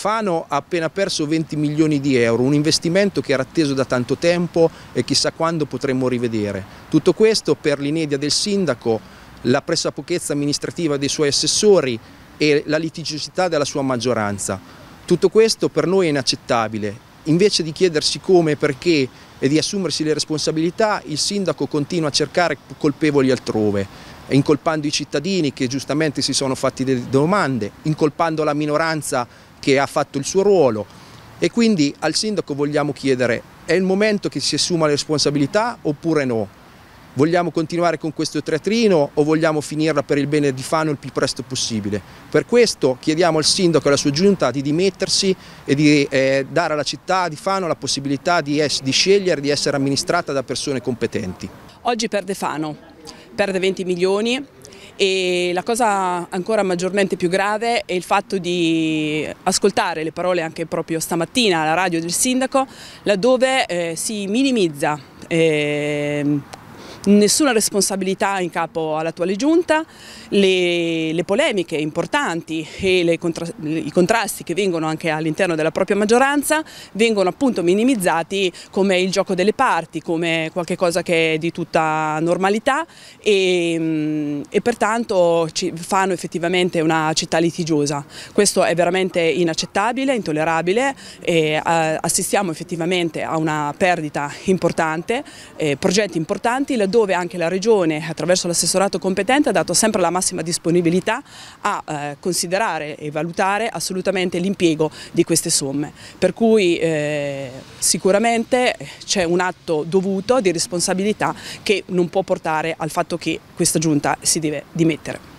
Fano ha appena perso 20 milioni di euro, un investimento che era atteso da tanto tempo e chissà quando potremmo rivedere. Tutto questo per l'inedia del sindaco, la pressapochezza amministrativa dei suoi assessori e la litigiosità della sua maggioranza. Tutto questo per noi è inaccettabile. Invece di chiedersi come, perché e di assumersi le responsabilità, il sindaco continua a cercare colpevoli altrove, incolpando i cittadini che giustamente si sono fatti delle domande, incolpando la minoranza che ha fatto il suo ruolo e quindi al sindaco vogliamo chiedere è il momento che si assuma la responsabilità oppure no? Vogliamo continuare con questo teatrino o vogliamo finirla per il bene di Fano il più presto possibile? Per questo chiediamo al sindaco e alla sua giunta di dimettersi e di eh, dare alla città di Fano la possibilità di, di scegliere di essere amministrata da persone competenti. Oggi perde Fano, perde 20 milioni, e la cosa ancora maggiormente più grave è il fatto di ascoltare le parole anche proprio stamattina alla radio del sindaco laddove eh, si minimizza eh, nessuna responsabilità in capo all'attuale giunta, le, le, polemiche importanti e contra, i contrasti che vengono anche all'interno della propria maggioranza vengono appunto minimizzati come il gioco delle parti, come qualcosa che è di tutta normalità e, mm, e pertanto fanno effettivamente una città litigiosa. Questo è veramente inaccettabile, intollerabile e eh, assistiamo effettivamente a una perdita importante, eh, progetti importanti, la dove anche la Regione, attraverso l'assessorato competente, ha dato sempre la massima disponibilità a eh, considerare e valutare assolutamente l'impiego di queste somme. Per cui eh, sicuramente c'è un atto dovuto di responsabilità che non può portare al fatto che questa giunta si deve dimettere.